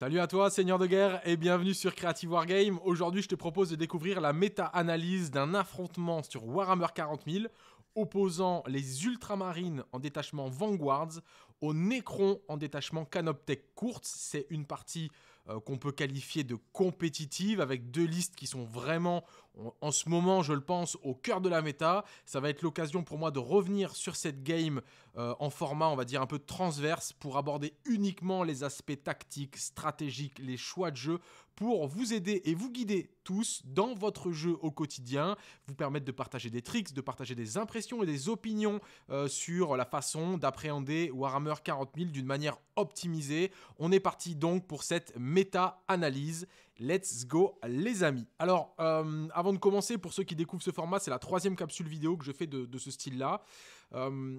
Salut à toi, seigneur de guerre, et bienvenue sur Creative Wargame. Aujourd'hui, je te propose de découvrir la méta-analyse d'un affrontement sur Warhammer 40 opposant les Ultramarines en détachement Vanguards aux Necrons en détachement Canoptech Courtes. C'est une partie euh, qu'on peut qualifier de compétitive, avec deux listes qui sont vraiment, en ce moment, je le pense, au cœur de la méta. Ça va être l'occasion pour moi de revenir sur cette game euh, en format, on va dire, un peu transverse, pour aborder uniquement les aspects tactiques, stratégiques, les choix de jeu, pour vous aider et vous guider tous dans votre jeu au quotidien, vous permettre de partager des tricks, de partager des impressions et des opinions euh, sur la façon d'appréhender Warhammer 40 000 d'une manière optimisée. On est parti donc pour cette méta-analyse. Let's go les amis. Alors, euh, avant de commencer, pour ceux qui découvrent ce format, c'est la troisième capsule vidéo que je fais de, ce style-là. Euh,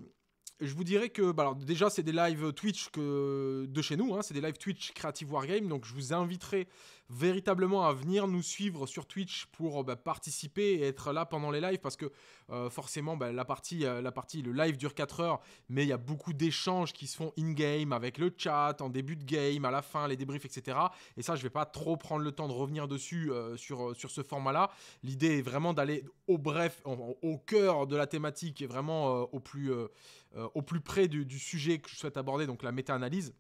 je vous dirais que bah, déjà c'est des lives Twitch de chez nous, hein. c'est des lives Twitch Creative Wargame, donc je vous inviterai véritablement à venir nous suivre sur Twitch pour euh, bah, participer et être là pendant les lives parce que euh, forcément bah, la, partie, euh, la partie, le live dure 4 heures, mais il y a beaucoup d'échanges qui se font in-game avec le chat, en début de game, à la fin, les débriefs, etc. Et ça, je vais pas trop prendre le temps de revenir dessus sur, sur ce format-là. L'idée est vraiment d'aller au bref, au, cœur de la thématique et vraiment au, plus, au plus près du sujet que je souhaite aborder, donc la méta-analyse.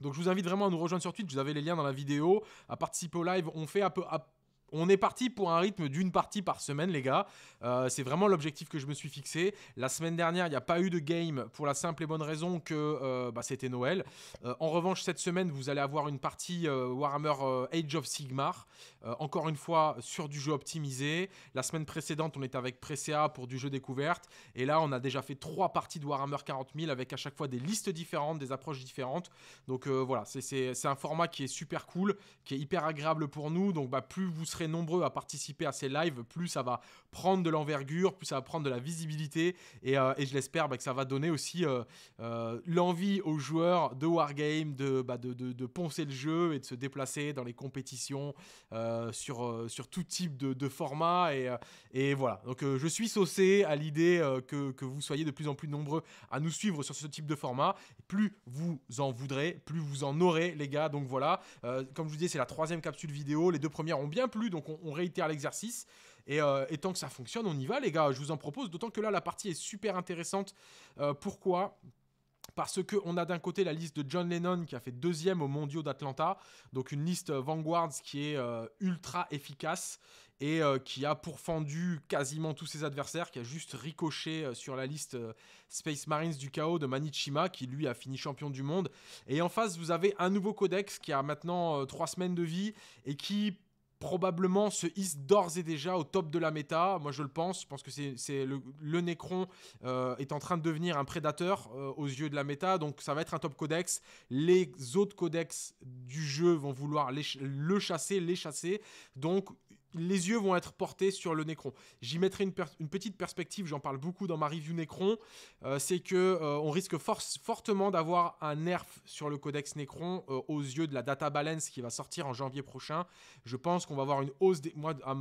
Donc je vous invite vraiment à nous rejoindre sur Twitch, vous avez les liens dans la vidéo, à participer au live, on fait un peu, à on est parti pour un rythme d'une partie par semaine, les gars. Euh, c'est vraiment l'objectif que je me suis fixé. La semaine dernière, il n'y a pas eu de game pour la simple et bonne raison que euh, bah, c'était Noël. Euh, en revanche, cette semaine, vous allez avoir une partie Warhammer Age of Sigmar. encore une fois, sur du jeu optimisé. La semaine précédente, on était avec Presea pour du jeu découverte. Et là, on a déjà fait trois parties de Warhammer 40 avec à chaque fois des listes différentes, des approches différentes. Donc voilà, c'est un format qui est super cool, qui est hyper agréable pour nous. Donc bah, plus vous serez très nombreux à participer à ces lives, plus ça va prendre de l'envergure, plus ça va prendre de la visibilité. Et, euh, et je l'espère bah, que ça va donner aussi euh, euh, l'envie aux joueurs de Wargame de, bah, de, de, de, poncer le jeu et de se déplacer dans les compétitions sur, sur tout type de, format. Et, et, voilà. Donc je suis saucé à l'idée que, que vous soyez de plus en plus nombreux à nous suivre sur ce type de format. Plus vous en voudrez, plus vous en aurez, les gars. Donc voilà. comme je vous disais, c'est la troisième capsule vidéo. Les deux premières ont bien plus donc on, réitère l'exercice. Euh, et, tant que ça fonctionne, on y va, les gars. Je vous en propose, d'autant que là, la partie est super intéressante. Euh, pourquoi parce qu'on a d'un côté la liste de John Lennon qui a fait deuxième au mondiaux d'Atlanta, donc une liste Vanguards qui est euh, ultra efficace et qui a pourfendu quasiment tous ses adversaires, qui a juste ricoché sur la liste Space Marines du chaos de Manichima qui lui a fini champion du monde. Et en face, vous avez un nouveau codex qui a maintenant trois semaines de vie et qui probablement se hisse d'ores et déjà au top de la méta. Moi, je le pense. Je pense que c'est le, le, Necron euh, est en train de devenir un prédateur euh, aux yeux de la méta. Donc, ça va être un top codex. Les autres codex du jeu vont vouloir le chasser, les chasser. Donc, les yeux vont être portés sur le Necron. J'y mettrai une, petite perspective, j'en parle beaucoup dans ma review Necron, euh, c'est que euh, on risque fortement d'avoir un nerf sur le codex Necron euh, aux yeux de la data balance qui va sortir en janvier prochain. Je pense qu'on va avoir une hausse des... Moi, à,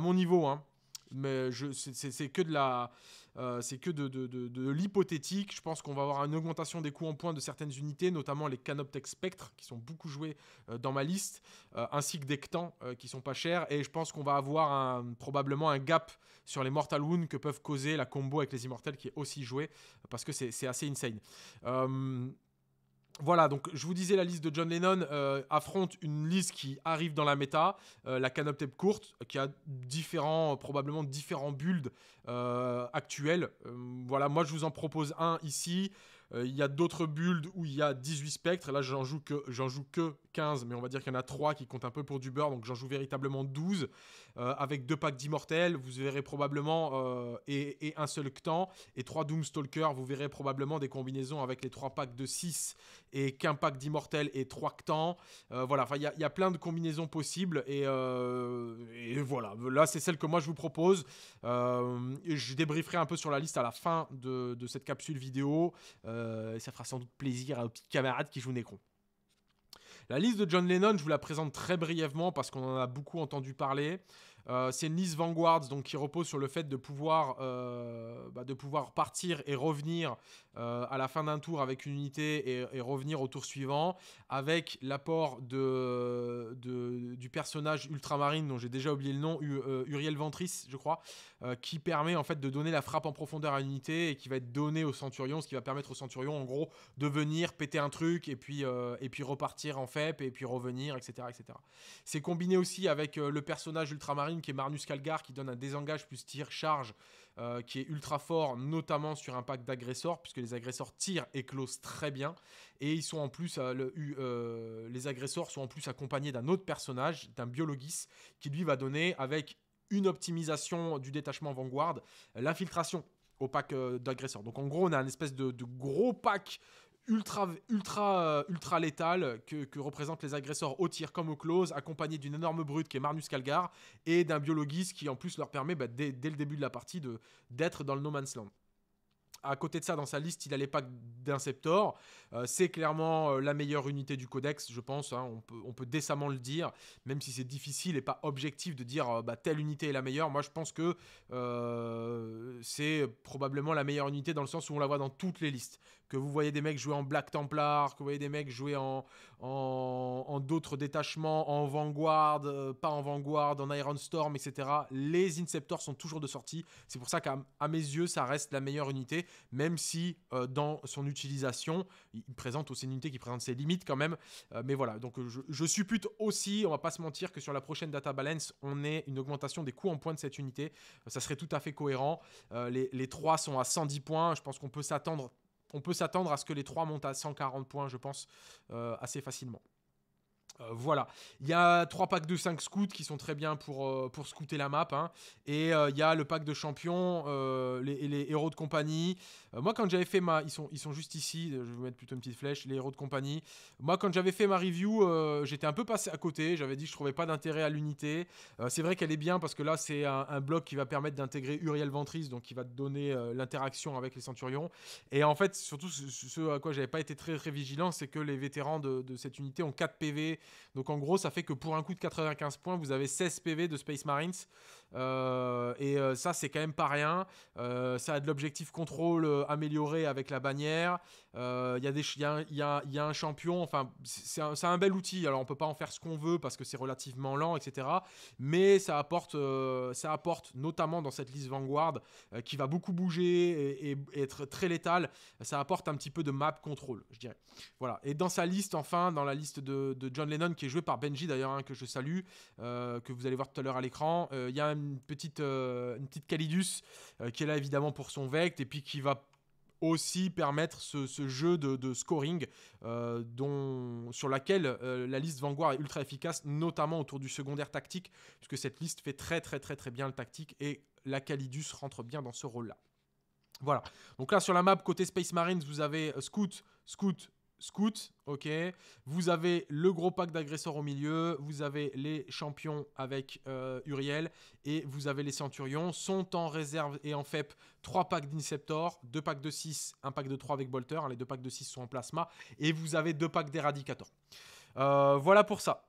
mon niveau, hein, mais c'est que de la euh, c'est que de, l'hypothétique. Je pense qu'on va avoir une augmentation des coûts en points de certaines unités, notamment les Canoptech Spectre, qui sont beaucoup joués euh, dans ma liste, euh, ainsi que des Ctans, qui sont pas chers. Et je pense qu'on va avoir probablement un gap sur les Mortal Wounds que peuvent causer la combo avec les Immortels, qui est aussi jouée, parce que c'est assez insane. Voilà, donc je vous disais, la liste de John Lennon euh, affronte une liste qui arrive dans la méta, euh, la canoptep courte, euh, qui a différents, probablement différents builds actuels. voilà, moi je vous en propose un ici. Euh, il y a d'autres builds où il y a 18 spectres. Là, j'en joue, que, j'en joue que 15, mais on va dire qu'il y en a 3 qui comptent un peu pour du beurre. Donc j'en joue véritablement 12. Euh, avec deux packs d'immortels, vous verrez probablement. Euh, et, un seul Ctan. Et 3 Doomstalkers, vous verrez probablement des combinaisons avec les 3 packs de 6 et qu'un pack d'immortels et 3 Ctans. voilà, il y, a plein de combinaisons possibles. Et, voilà. Là, c'est celle que moi je vous propose. je débrieferai un peu sur la liste à la fin de, cette capsule vidéo. Euh, et ça fera sans doute plaisir à nos petits camarades qui jouent Necron. La liste de John Lennon, je vous la présente très brièvement parce qu'on en a beaucoup entendu parler. Euh, c'est une liste Vanguard donc, qui repose sur le fait de pouvoir, euh, bah, de pouvoir partir et revenir à la fin d'un tour avec une unité et, revenir au tour suivant, avec l'apport de, du personnage ultramarine dont j'ai déjà oublié le nom, Uriel Ventris, je crois, euh, qui permet en fait de donner la frappe en profondeur à l'unité unité et qui va être donné au centurion, ce qui va permettre au centurion en gros de venir péter un truc et puis, euh, et puis repartir en FEP et puis revenir, etc. etc. C'est combiné aussi avec euh, le personnage ultramarine qui est Marnus Calgar qui donne un désengage plus tir charge qui est ultra fort, notamment sur un pack d'agresseurs, puisque les agresseurs tirent et closent très bien. Et ils sont en plus, les agresseurs sont en plus accompagnés d'un autre personnage, d'un biologiste, qui lui va donner avec une optimisation du détachement Vanguard, l'infiltration au pack euh, d'agresseurs. Donc en gros, on a une espèce de, gros pack ultra, ultra, euh, ultra létal que, représentent les agresseurs au tir comme au close, accompagné d'une énorme brute qui est Marnus Calgar et d'un biologiste qui en plus leur permet bah, dès, dès, le début de la partie d'être dans le no man's land à côté de ça, dans sa liste, il a les packs d'Inceptor. Euh, c'est clairement euh, la meilleure unité du codex, je pense. Hein. on, peut, décemment le dire, même si c'est difficile et pas objectif de dire euh, bah, telle unité est la meilleure. Moi, je pense que c'est probablement la meilleure unité dans le sens où on la voit dans toutes les listes que vous voyez des mecs jouer en Black Templar, que vous voyez des mecs jouer en, en, d'autres détachements, en Vanguard, euh, pas en Vanguard, en Iron Storm, etc. Les Inceptors sont toujours de sortie. C'est pour ça qu'à mes yeux, ça reste la meilleure unité, même si euh, dans son utilisation, il présente aussi une unité qui présente ses limites quand même. Euh, mais voilà, donc je, suppute aussi, on va pas se mentir, que sur la prochaine data balance, on ait une augmentation des coûts en points de cette unité. ça serait tout à fait cohérent. les trois sont à 110 points. Je pense qu'on peut s'attendre on peut s'attendre à ce que les trois montent à 140 points, je pense, euh, assez facilement. Euh, voilà. Il y a trois packs de 5 scouts qui sont très bien pour, euh, pour scouter la map. Hein. Et euh, il y a le pack de champions, les, les, héros de compagnie. moi, quand j'avais fait ma. Ils sont, ils sont juste ici. Je vais vous mettre plutôt une petite flèche. Les héros de compagnie. Moi, quand j'avais fait ma review, j'étais un peu passé à côté. J'avais dit que je trouvais pas d'intérêt à l'unité. c'est vrai qu'elle est bien parce que là, c'est un, bloc qui va permettre d'intégrer Uriel Ventris. Donc, qui va te donner l'interaction avec les centurions. Et en fait, surtout, ce, à quoi j'avais pas été très, très vigilant, c'est que les vétérans de, de cette unité ont 4 PV. Donc en gros, ça fait que pour un coup de 95 points, vous avez 16 PV de Space Marines euh, et euh, ça, c'est quand même pas rien. Euh, ça a de l'objectif contrôle amélioré avec la bannière. Il y, y, y, a, un champion. Enfin, c'est un, un, bel outil. Alors, on peut pas en faire ce qu'on veut parce que c'est relativement lent, etc. Mais ça apporte, ça apporte notamment dans cette liste Vanguard qui va beaucoup bouger et, être très létale. Ça apporte un petit peu de map contrôle, je dirais. Voilà. Et dans sa liste, enfin, dans la liste de, John Lennon, qui est joué par Benji d'ailleurs, hein, que je salue, que vous allez voir tout à l'heure à l'écran, il y a un une petite, euh, une petite Calidus euh, qui est là évidemment pour son Vect et puis qui va aussi permettre ce, jeu de, scoring euh, dont, sur laquelle la liste Vanguard est ultra efficace, notamment autour du secondaire tactique, puisque cette liste fait très très très très bien le tactique et la Calidus rentre bien dans ce rôle-là. Voilà. Donc là sur la map côté Space Marines, vous avez Scout, Scout, Scout, ok. Vous avez le gros pack d'agresseurs au milieu, vous avez les champions avec euh, Uriel et vous avez les centurions. Sont en réserve et en FEP Trois packs d'Inceptor, deux packs de 6, un pack de 3 avec Bolter. Hein, les deux packs de 6 sont en plasma et vous avez deux packs d'Eradicator. Euh, voilà pour ça.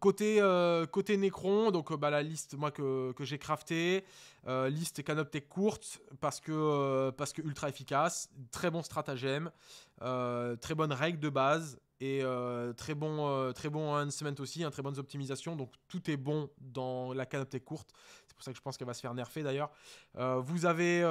Côté, euh, côté Necron, donc euh, bah, la liste moi que, j'ai craftée, euh, liste canoptech courte parce que, parce que ultra efficace, très bon stratagème, très bonne règle de base et très bon très bon enhancement aussi, hein, très bonne optimisation. donc tout est bon dans la canoptech courte. C'est pour ça que je pense qu'elle va se faire nerfer d'ailleurs. vous, avez,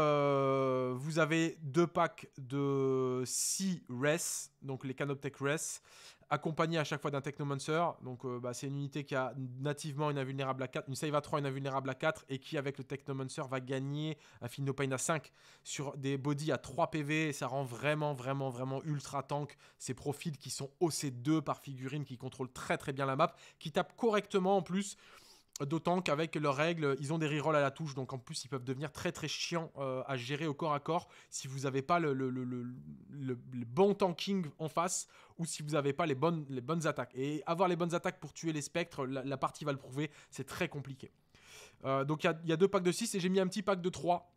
vous avez deux packs de 6 res, donc les canoptech res accompagné à chaque fois d'un Technomancer. Donc, euh, bah, c'est une unité qui a nativement une invulnérable à 4, une save à 3, une invulnérable à 4, et qui, avec le Technomancer, va gagner un Field Pain à 5 sur des bodies à 3 PV. ça rend vraiment, vraiment, vraiment ultra tank ces profils qui sont OC2 par figurine, qui contrôlent très, très bien la map, qui tapent correctement en plus. D'autant qu'avec leurs règles, ils ont des rerolls à la touche, donc en plus ils peuvent devenir très très chiants euh, à gérer au corps à corps si vous n'avez pas le, bon tanking en face ou si vous n'avez pas les bonnes, les bonnes attaques. Et avoir les bonnes attaques pour tuer les spectres, la, partie va le prouver, c'est très compliqué. Euh, donc il y, a deux packs de 6 et j'ai mis un petit pack de 3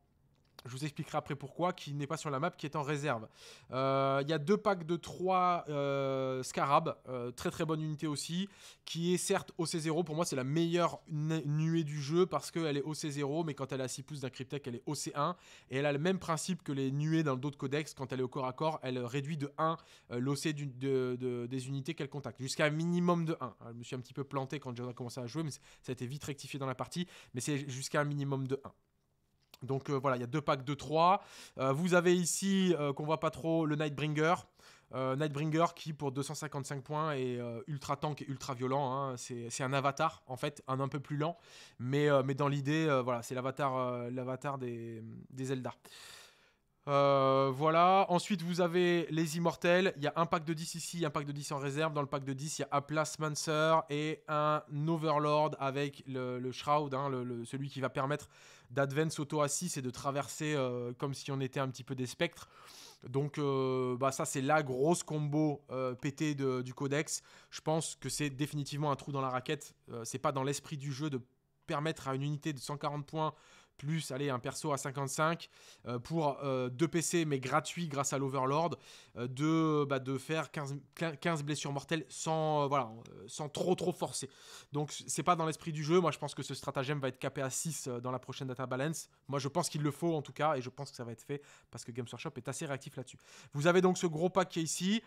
je vous expliquerai après pourquoi, qui n'est pas sur la map, qui est en réserve. Euh, il y a deux packs de 3 euh, euh, très très bonne unité aussi, qui est certes OC0, pour moi c'est la meilleure nuée du jeu, parce qu'elle est OC0, mais quand elle est à 6 pouces d'un cryptech, elle est OC1, et elle a le même principe que les nuées dans d'autres codex, quand elle est au corps à corps, elle réduit de 1 euh, l'OC des unités qu'elle contacte, jusqu'à un minimum de 1. Je me suis un petit peu planté quand j'ai commencé à jouer, mais ça a été vite rectifié dans la partie, mais c'est jusqu'à un minimum de 1. Donc euh, voilà, il y a deux packs de 3. Euh, vous avez ici, qu'on euh, qu'on voit pas trop, le Nightbringer. Nightbringer qui pour 255 points est ultra tank et ultra violent. Hein. C'est un avatar en fait, un un peu plus lent. Mais, mais dans l'idée, voilà, c'est l'avatar l'avatar des, des voilà, ensuite vous avez les immortels, il y a un pack de 10 ici, un pack de 10 en réserve, dans le pack de 10 il y a Aplas et un Overlord avec le, le Shroud, hein, celui qui va permettre d'advance auto assis et de traverser euh, comme si on était un petit peu des spectres. Donc euh, bah ça c'est la grosse combo euh, pété du codex. Je pense que c'est définitivement un trou dans la raquette. c'est pas dans l'esprit du jeu de permettre à une unité de 140 points plus un perso à 55 euh, pour euh, deux PC mais gratuit grâce à l'Overlord, euh, de, bah, de faire 15, 15 blessures mortelles sans, voilà, sans trop trop forcer. Donc c'est pas dans l'esprit du jeu, moi je pense que ce stratagème va être capé à 6 dans la prochaine data balance. Moi je pense qu'il le faut en tout cas et je pense que ça va être fait parce que Games Workshop est assez réactif là-dessus. Vous avez donc ce gros pack qui est ici.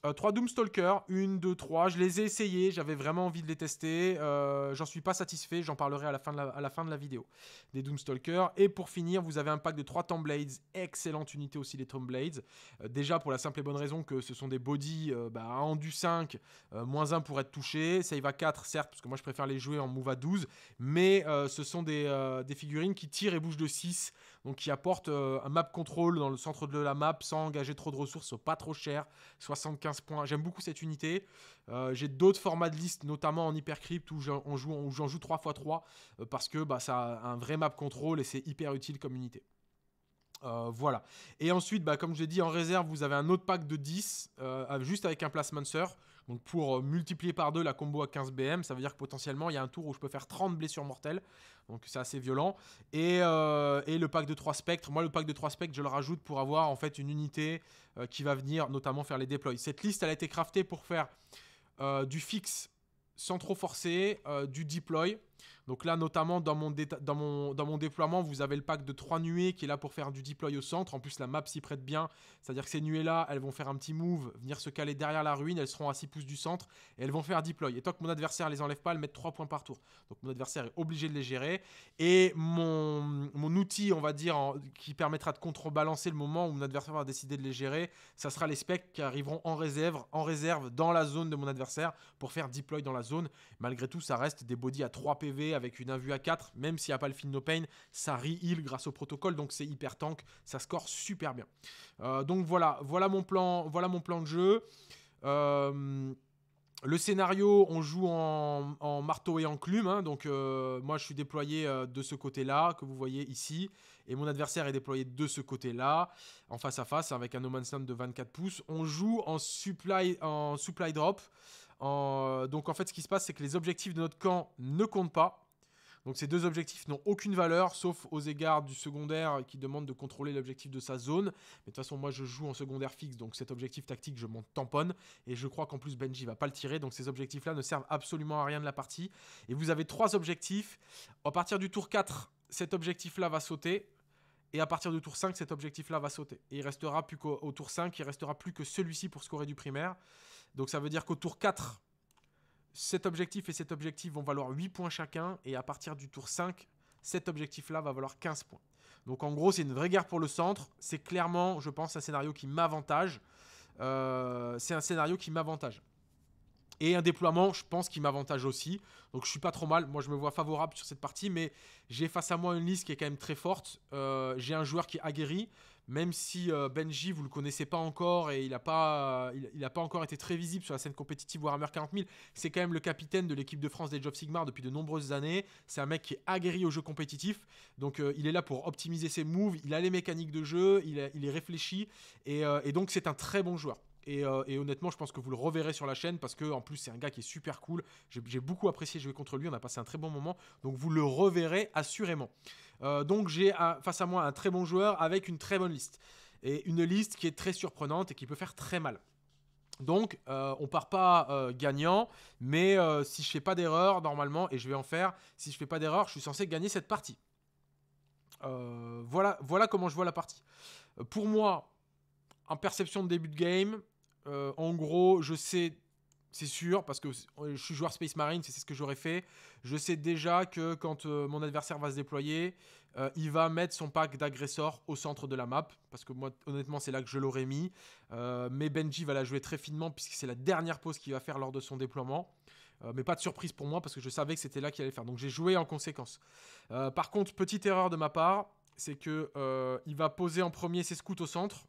3 Doomstalker, 1, 2, 3, je les ai essayés, j'avais vraiment envie de les tester, euh, j'en suis pas satisfait, j'en parlerai à la, fin de la, à la fin de la vidéo des Doomstalker. Et pour finir, vous avez un pack de 3 Tomblades, excellente unité aussi les Tomblades, euh, déjà pour la simple et bonne raison que ce sont des body euh, bah, en du 5, moins 1 pour être touché, save à 4 certes, parce que moi je préfère les jouer en move à 12, mais ce sont des, des figurines qui tirent et bougent de 6, donc qui apporte euh, un map control dans le centre de la map sans engager trop de ressources, pas trop cher, 75 points. J'aime beaucoup cette unité. Euh, j'ai d'autres formats de liste, notamment en Hypercrypt où j'en joue, joue euh, 3x3 parce que bah, ça a un vrai map control et c'est hyper utile comme unité. voilà. Et ensuite, bah, comme je l'ai dit, en réserve, vous avez un autre pack de 10, juste avec un placement Donc pour multiplier par 2 la combo à 15 BM, ça veut dire que potentiellement, il y a un tour où je peux faire 30 blessures mortelles. Donc c'est assez violent. Et, euh, le pack de 3 spectres, moi le pack de 3 spectres, je le rajoute pour avoir en fait une unité euh, qui va venir notamment faire les déploys. Cette liste, elle a été craftée pour faire euh, du fixe sans trop forcer, du deploy donc là, notamment dans mon, dans, dans mon déploiement, vous avez le pack de 3 nuées qui est là pour faire du deploy au centre. En plus, la map s'y prête bien. C'est-à-dire que ces nuées-là, elles vont faire un petit move, venir se caler derrière la ruine, elles seront à 6 pouces du centre et elles vont faire deploy. Et tant que mon adversaire les enlève pas, elles mettent 3 points par tour. Donc mon adversaire est obligé de les gérer. Et mon, mon outil, on va dire, qui permettra de contrebalancer le moment où mon adversaire va décider de les gérer, ça sera les specs qui arriveront en réserve, en réserve dans la zone de mon adversaire pour faire deploy dans la zone. Malgré tout, ça reste des body à 3 PV avec une invue à 4, même s'il n'y a pas le Feel No Pain, ça re-heal grâce au protocole, donc c'est hyper tank, ça score super bien. Euh, donc voilà, voilà mon plan, voilà mon plan de jeu. Euh, le scénario, on joue en, en marteau et en clume, hein, donc euh, moi je suis déployé de ce côté-là, que vous voyez ici, et mon adversaire est déployé de ce côté-là, en face à face, avec un No Man's de 24 pouces. On joue en supply, en supply drop, donc en fait, ce qui se passe, c'est que les objectifs de notre camp ne comptent pas. Donc ces deux objectifs n'ont aucune valeur, sauf aux égards du secondaire qui demande de contrôler l'objectif de sa zone. Mais de toute façon, moi je joue en secondaire fixe, donc cet objectif tactique, je m'en tamponne. Et je crois qu'en plus Benji va pas le tirer, donc ces objectifs-là ne servent absolument à rien de la partie. Et vous avez trois objectifs. À partir du tour 4, cet objectif-là va sauter. Et à partir du tour 5, cet objectif-là va sauter. Et il restera plus qu'au tour 5, il restera plus que celui-ci pour scorer du primaire. Donc ça veut dire qu'au tour 4, cet objectif et cet objectif vont valoir 8 points chacun, et à partir du tour 5, cet objectif-là va valoir 15 points. Donc en gros, c'est une vraie guerre pour le centre. C'est clairement, je pense, un scénario qui m'avantage. Euh, c'est un scénario qui m'avantage. Et un déploiement, je pense, qui m'avantage aussi. Donc je suis pas trop mal. Moi, je me vois favorable sur cette partie, mais j'ai face à moi une liste qui est quand même très forte. Euh, j'ai un joueur qui est aguerri, même si euh, Benji, vous ne le connaissez pas encore et il n'a pas, il, pas encore été très visible sur la scène compétitive Warhammer 40 000. C'est quand même le capitaine de l'équipe de France des Jobs Sigmar depuis de nombreuses années. C'est un mec qui est aguerri au jeu compétitif. Donc euh, il est là pour optimiser ses moves. Il a les mécaniques de jeu, il, est réfléchi et donc c'est un très bon joueur. Euh, et, honnêtement, je pense que vous le reverrez sur la chaîne parce que en plus c'est un gars qui est super cool. J'ai beaucoup apprécié jouer contre lui, on a passé un très bon moment. Donc vous le reverrez assurément. Euh, donc j'ai face à moi un très bon joueur avec une très bonne liste et une liste qui est très surprenante et qui peut faire très mal. Donc euh, on part pas euh, gagnant, mais si je fais pas d'erreur normalement et je vais en faire, si je fais pas d'erreur, je suis censé gagner cette partie. voilà, voilà comment je vois la partie. Pour moi, en perception de début de game, euh, en gros, je sais, c'est sûr, parce que euh, je suis joueur Space Marine, c'est ce que j'aurais fait. Je sais déjà que quand euh, mon adversaire va se déployer, il va mettre son pack d'agresseurs au centre de la map, parce que moi, honnêtement, c'est là que je l'aurais mis. mais Benji va la jouer très finement, puisque c'est la dernière pose qu'il va faire lors de son déploiement. mais pas de surprise pour moi, parce que je savais que c'était là qu'il allait faire. Donc j'ai joué en conséquence. par contre, petite erreur de ma part, c'est que il va poser en premier ses scouts au centre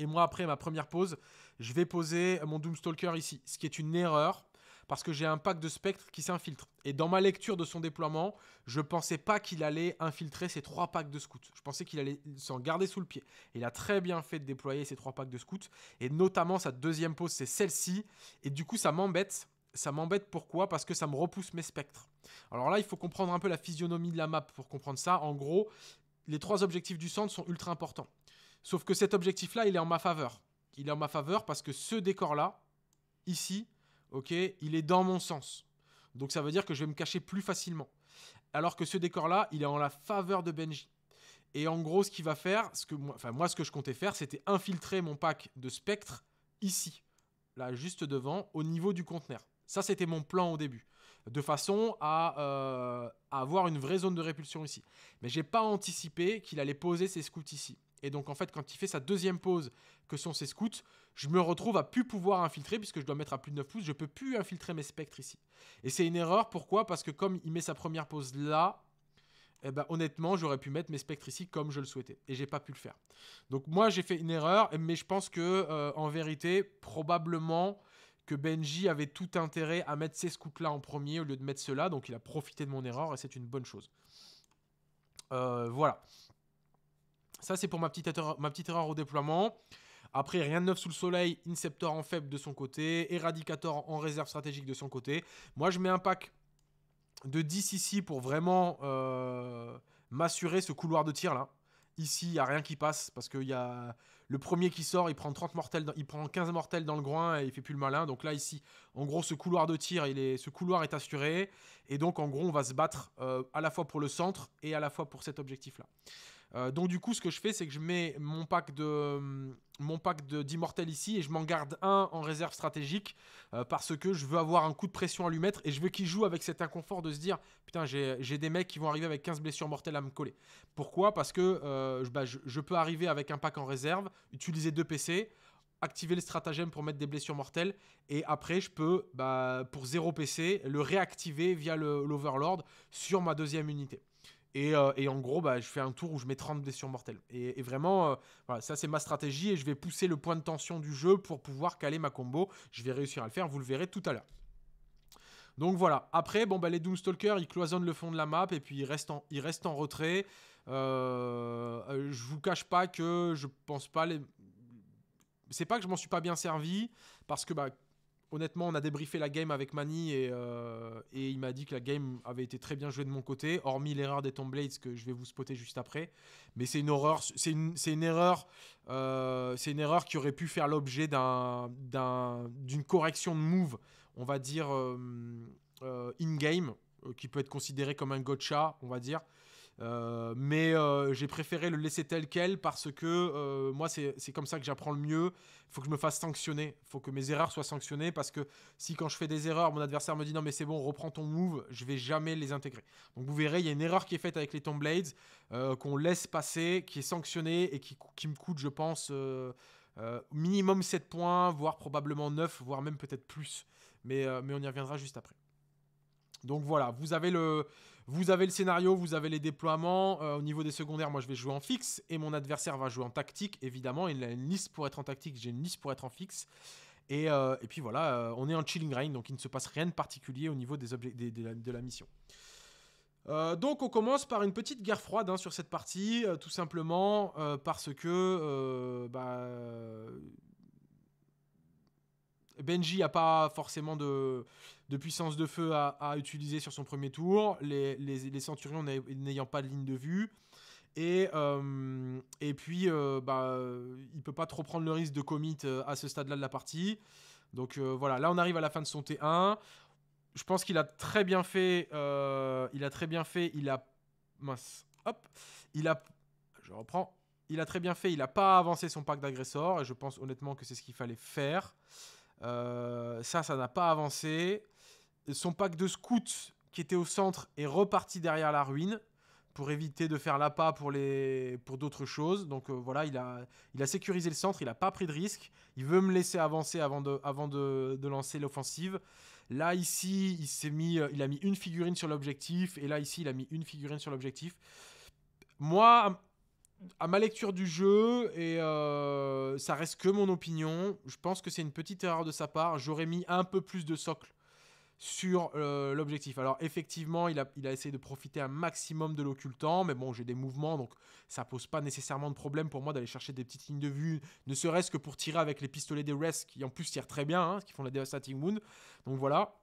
et moi, après ma première pause, je vais poser mon Doomstalker ici, ce qui est une erreur parce que j'ai un pack de spectres qui s'infiltre. Et dans ma lecture de son déploiement, je ne pensais pas qu'il allait infiltrer ces trois packs de scouts. Je pensais qu'il allait s'en garder sous le pied. Il a très bien fait de déployer ces trois packs de scouts. Et notamment sa deuxième pose, c'est celle-ci. Et du coup, ça m'embête. Ça m'embête pourquoi Parce que ça me repousse mes spectres. Alors là, il faut comprendre un peu la physionomie de la map pour comprendre ça. En gros, les trois objectifs du centre sont ultra importants. Sauf que cet objectif-là, il est en ma faveur. Il est en ma faveur parce que ce décor-là, ici, ok, il est dans mon sens. Donc ça veut dire que je vais me cacher plus facilement. Alors que ce décor-là, il est en la faveur de Benji. Et en gros, ce qu'il va faire, ce que moi, enfin moi, ce que je comptais faire, c'était infiltrer mon pack de spectre ici, là juste devant, au niveau du conteneur. Ça, c'était mon plan au début, de façon à, euh, à avoir une vraie zone de répulsion ici. Mais j'ai pas anticipé qu'il allait poser ses scouts ici. Et donc en fait, quand il fait sa deuxième pause, que sont ses scouts, je me retrouve à plus pouvoir infiltrer, puisque je dois mettre à plus de 9 pouces, je peux plus infiltrer mes spectres ici. Et c'est une erreur, pourquoi Parce que comme il met sa première pause là, eh ben, honnêtement, j'aurais pu mettre mes spectres ici comme je le souhaitais. Et j'ai pas pu le faire. Donc moi, j'ai fait une erreur, mais je pense que, euh, en vérité, probablement que Benji avait tout intérêt à mettre ses scouts-là en premier au lieu de mettre cela. là Donc il a profité de mon erreur et c'est une bonne chose. Euh, voilà. Ça, c'est pour ma petite, erreur, au déploiement. Après, rien de neuf sous le soleil, Inceptor en faible de son côté, Eradicator en réserve stratégique de son côté. Moi, je mets un pack de 10 ici pour vraiment euh, m'assurer ce couloir de tir là. Ici, il n'y a rien qui passe parce que y a le premier qui sort, il prend 30 mortels, il prend 15 mortels dans le groin et il fait plus le malin. Donc là, ici, en gros, ce couloir de tir, est... ce couloir est assuré. Et donc, en gros, on va se battre euh, à la fois pour le centre et à la fois pour cet objectif-là. Euh, donc du coup, ce que je fais, c'est que je mets mon pack de mon pack d'immortel ici et je m'en garde un en réserve stratégique euh, parce que je veux avoir un coup de pression à lui mettre et je veux qu'il joue avec cet inconfort de se dire putain j'ai des mecs qui vont arriver avec 15 blessures mortelles à me coller. Pourquoi Parce que euh, bah, je, peux arriver avec un pack en réserve, utiliser deux PC, activer le stratagème pour mettre des blessures mortelles. Et après, je peux, bah, pour 0 PC, le réactiver via l'Overlord sur ma deuxième unité. Euh, et, en gros, bah, je fais un tour où je mets 30 blessures mortelles. Et, vraiment, euh, ça c'est ma stratégie et je vais pousser le point de tension du jeu pour pouvoir caler ma combo. Je vais réussir à le faire, vous le verrez tout à l'heure. Donc voilà, après, bon, bah, les Doomstalkers, ils cloisonnent le fond de la map et puis ils restent en, retrait. Je euh, je vous cache pas que je pense pas les... C'est pas que je m'en suis pas bien servi, parce que bah, honnêtement, on a débriefé la game avec Mani euh, et, il m'a dit que la game avait été très bien jouée de mon côté, hormis l'erreur des tomb Blades que je vais vous spotter juste après. Mais c'est une horreur, c'est une, erreur, euh, c'est une erreur qui aurait pu faire l'objet d'une correction de move, on va dire euh, in game, qui peut être considérée comme un gotcha, on va dire. Euh, mais euh, j'ai préféré le laisser tel quel parce que euh, moi, c'est comme ça que j'apprends le mieux. Il faut que je me fasse sanctionner. Il faut que mes erreurs soient sanctionnées parce que si quand je fais des erreurs, mon adversaire me dit non, mais c'est bon, reprends ton move, je vais jamais les intégrer. Donc vous verrez, il y a une erreur qui est faite avec les Tomb Blades qu'on laisse passer, qui est sanctionnée et qui, qui me coûte, je pense, minimum 7 points, voire probablement 9, voire même peut-être plus. Mais, mais on y reviendra juste après. Donc voilà, vous avez le, vous avez le scénario, vous avez les déploiements. Euh, au niveau des secondaires, moi je vais jouer en fixe et mon adversaire va jouer en tactique, évidemment. Il a une liste pour être en tactique, j'ai une liste pour être en fixe. Et, euh, puis voilà, euh, on est en chilling rain, donc il ne se passe rien de particulier au niveau des de, la, mission. donc on commence par une petite guerre froide hein, sur cette partie, tout simplement parce que bah, Benji n'a pas forcément de de puissance de feu à, utiliser sur son premier tour, les, centurions n'ayant pas de ligne de vue. Et, euh, et puis, il euh, bah, il peut pas trop prendre le risque de commit euh, à ce stade-là de la partie. Donc voilà, là on arrive à la fin de son T1. Je pense qu'il a très bien fait. il a très bien fait. Il a. Mince. Hop. Il a. Je reprends il a très bien fait, il n'a pas avancé son pack d'agresseurs, et je pense honnêtement que c'est ce qu'il fallait faire. ça, ça n'a pas avancé. Son pack de scouts qui était au centre est reparti derrière la ruine pour éviter de faire l'appât pour, les... pour d'autres choses. Donc euh, voilà, il a, il a sécurisé le centre, il n'a pas pris de risque. Il veut me laisser avancer avant de, avant de, lancer l'offensive. Là, ici, il s'est mis, euh, il a mis une figurine sur l'objectif. Et là, ici, il a mis une figurine sur l'objectif. Moi, à ma lecture du jeu, et euh, ça reste que mon opinion, je pense que c'est une petite erreur de sa part. J'aurais mis un peu plus de socle sur euh, l'objectif. Alors effectivement, il a, il a, essayé de profiter un maximum de l'occultant, mais bon, j'ai des mouvements, donc ça pose pas nécessairement de problème pour moi d'aller chercher des petites lignes de vue, ne serait-ce que pour tirer avec les pistolets des res qui en plus tirent très bien, hein, qui font la devastating wound. Donc voilà.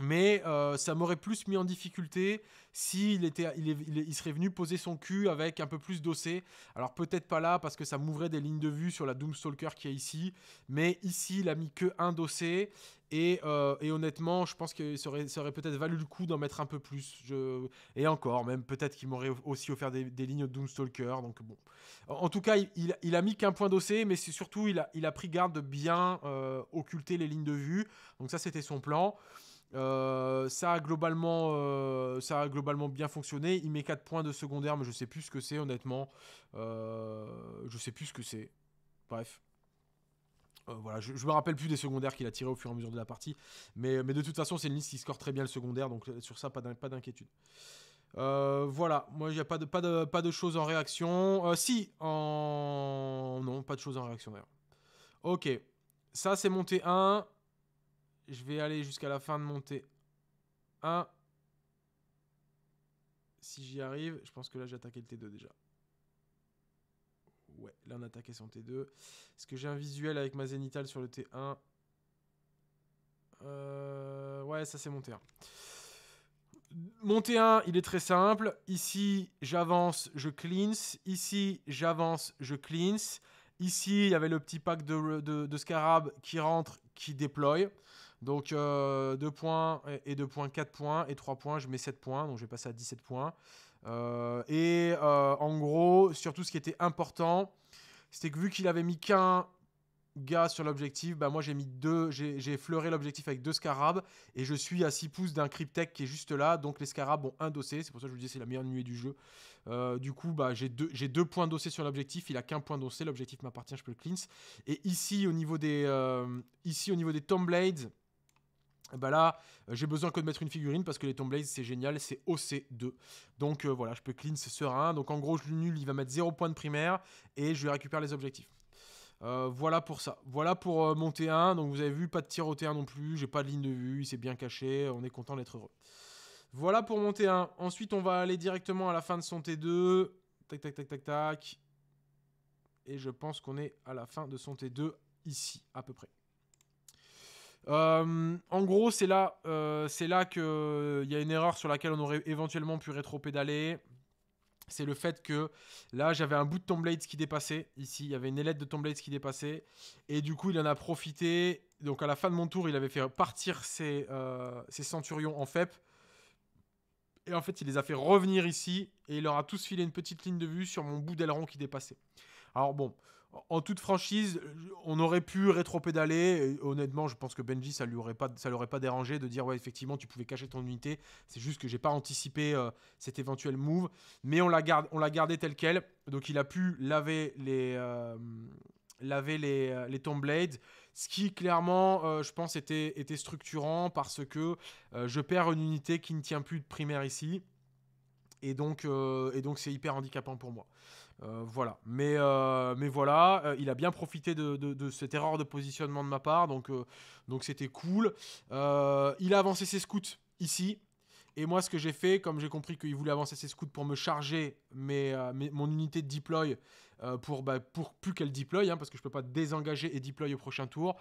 Mais euh, ça m'aurait plus mis en difficulté s'il était, il, serait venu poser son cul avec un peu plus d'ossé. Alors peut-être pas là parce que ça m'ouvrait des lignes de vue sur la Doomstalker qui est ici. Mais ici, il a mis que un dossé. Euh, et, honnêtement, je pense que ça aurait, peut-être valu le coup d'en mettre un peu plus. Je... Et encore, même peut-être qu'il m'aurait aussi offert des, lignes de Doomstalker. Donc bon. En, tout cas, il, il a mis qu'un point dossé, mais surtout, il a, pris garde de bien euh, occulter les lignes de vue. Donc ça, c'était son plan. Euh, ça, a globalement, euh, ça a globalement bien fonctionné. Il met 4 points de secondaire, mais je sais plus ce que c'est, honnêtement. Euh, je sais plus ce que c'est. Bref. Euh, voilà, je, je, me rappelle plus des secondaires qu'il a tirés au fur et à mesure de la partie. Mais, mais de toute façon, c'est une liste qui score très bien le secondaire, donc sur ça, pas d'inquiétude. voilà, moi il n'y a pas de, pas, de, pas de choses en réaction. si, en. Non, pas de choses en réaction d'ailleurs. Ok, ça c'est monté 1. Je vais aller jusqu'à la fin de t 1. Si j'y arrive, je pense que là j'ai attaqué le T2 déjà. Ouais, là on a son T2. Est-ce que j'ai un visuel avec ma zénithale sur le T1 euh, Ouais, ça c'est mon T1. Mon T1, il est très simple. Ici, j'avance, je cleanse. Ici, j'avance, je cleanse. Ici, il y avait le petit pack de, de, Scarab qui rentre, qui déploie. Donc 2 euh, points et 2 points, 4 points et 3 points, je mets 7 points, donc je vais passer à 17 points. Euh, et euh, en gros, surtout ce qui était important, c'était que vu qu'il avait mis qu'un gars sur l'objectif, bah moi j'ai mis deux, j'ai fleuré l'objectif avec deux scarabs et je suis à 6 pouces d'un cryptek qui est juste là, donc les scarabs ont un dossier, c'est pour ça que je vous disais c'est la meilleure nuée du jeu. du coup bah j'ai deux, deux, points dossés sur l'objectif, il a qu'un point dossier, l'objectif m'appartient, je peux le cleanse. Et ici au niveau des, ici au niveau des Tomb Blades, bah là, euh, j'ai besoin que de mettre une figurine parce que les Tomb c'est génial, c'est OC2. Donc euh, voilà, je peux clean ce serein. Donc en gros, je lui nul, il va mettre 0 points de primaire et je lui récupère les objectifs. Euh, voilà pour ça. Voilà pour monter mon T1. Donc vous avez vu, pas de tir au T1 non plus. J'ai pas de ligne de vue, il s'est bien caché. On est content d'être heureux. Voilà pour mon T1. Ensuite, on va aller directement à la fin de son T2. Tac, tac, tac, tac, tac. Et je pense qu'on est à la fin de son T2 ici, à peu près. Euh, en gros, c'est là, euh, là qu'il euh, y a une erreur sur laquelle on aurait éventuellement pu rétro-pédaler. C'est le fait que là, j'avais un bout de Tomblades qui dépassait. Ici, il y avait une ailette de Tomblades qui dépassait. Et du coup, il en a profité. Donc, à la fin de mon tour, il avait fait partir ses, ses centurions en FEP. Et en fait, il les a fait revenir ici. Et il leur a tous filé une petite ligne de vue sur mon bout d'aileron qui dépassait. Alors, bon, en toute franchise, on aurait pu rétro-pédaler. honnêtement, je pense que Benji, ça lui l'aurait pas dérangé de dire ouais, effectivement, tu pouvais cacher ton unité. C'est juste que j'ai pas anticipé euh, cet éventuel move, mais on la gardé tel quel. Donc il a pu laver les, Tomb euh, laver les, euh, blades. Ce qui, clairement, je pense, était, structurant parce que je perds une unité qui ne tient plus de primaire ici. et donc c'est hyper handicapant pour moi. Euh, voilà. Mais, euh, voilà, euh, il a bien profité de, de, cette erreur de positionnement de ma part, donc donc c'était cool. il a avancé ses scouts ici. Et moi, ce que j'ai fait, comme j'ai compris qu'il voulait avancer ses scouts pour me charger mais mon unité de deploy euh, pour, bah, pour plus qu'elle deploy, hein, parce que je ne peux pas désengager et deploy au prochain tour.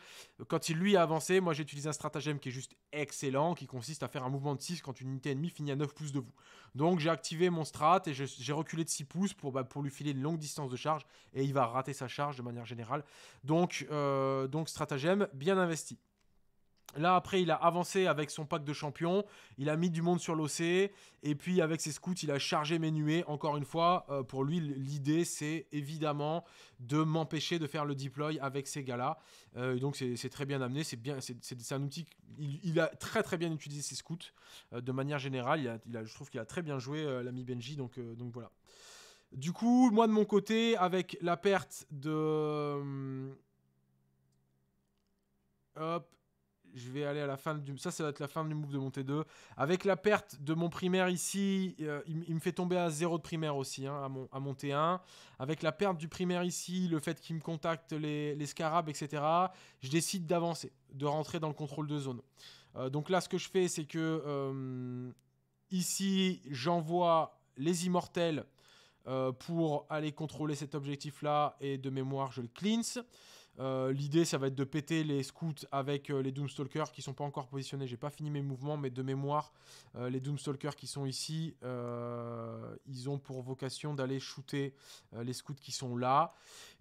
Quand il lui a avancé, moi j'ai utilisé un stratagème qui est juste excellent, qui consiste à faire un mouvement de 6 quand une unité ennemie finit à 9 pouces de vous. Donc j'ai activé mon strat et j'ai reculé de 6 pouces pour, bah, pour lui filer une longue distance de charge, et il va rater sa charge de manière générale. Donc, euh, donc stratagème bien investi. Là, après, il a avancé avec son pack de champions. Il a mis du monde sur l'OC. Et puis, avec ses scouts, il a chargé mes nuées. Encore une fois, euh, pour lui, l'idée, c'est évidemment de m'empêcher de faire le deploy avec ces gars-là. Euh, donc, c'est très bien amené. C'est bien, c'est un outil. Il, a très, très bien utilisé ses scouts. Euh, de manière générale, je trouve qu'il a très bien joué, l'ami Benji. donc voilà. Du coup, moi, de mon côté, avec la perte de. Hum, hop je vais aller à la fin du... Ça, ça va être la fin du move de mon t 2. Avec la perte de mon primaire ici, euh, il, me fait tomber à 0 de primaire aussi, hein, à, mon, à 1. Avec la perte du primaire ici, le fait qu'il me contacte les, les, scarabs, etc., je décide d'avancer, de rentrer dans le contrôle de zone. Euh, donc là, ce que je fais, c'est que... Euh, ici, j'envoie les immortels pour aller contrôler cet objectif-là, et de mémoire, je le cleanse. Euh, l'idée, ça va être de péter les scouts avec euh, les Doomstalkers qui sont pas encore positionnés. J'ai pas fini mes mouvements, mais de mémoire, euh, les Doomstalkers qui sont ici, ils ont pour vocation d'aller shooter les scouts qui sont là.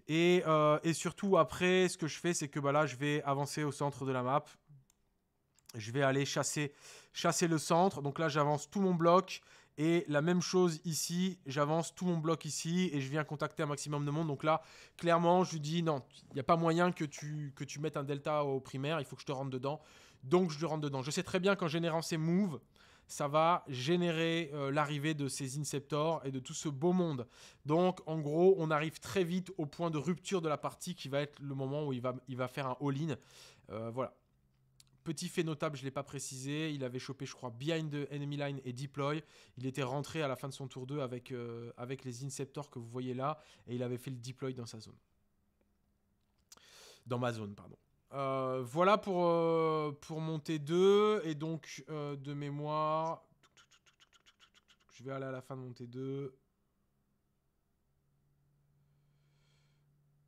Et, surtout, après, ce que je fais, c'est que bah là, je vais avancer au centre de la map. Je vais aller chasser, chasser le centre. Donc là, j'avance tout mon bloc. Et la même chose ici, j'avance tout mon bloc ici et je viens contacter un maximum de monde. Donc là, clairement, je lui dis non, il n'y a pas moyen que tu, que tu mettes un delta au primaire, il faut que je te rentre dedans. Donc je lui rentre dedans. Je sais très bien qu'en générant ces moves, ça va générer euh, l'arrivée de ces Inceptors et de tout ce beau monde. Donc en gros, on arrive très vite au point de rupture de la partie qui va être le moment où il va, il va faire un all-in. Euh, voilà. Petit fait notable, je ne l'ai pas précisé, il avait chopé, je crois, Behind the Enemy Line et Deploy. Il était rentré à la fin de son tour 2 avec, euh, avec les Inceptors que vous voyez là, et il avait fait le Deploy dans sa zone. Dans ma zone, pardon. Euh, voilà pour, euh, pour monter 2, et donc de mémoire... Je vais aller à la fin de monter 2.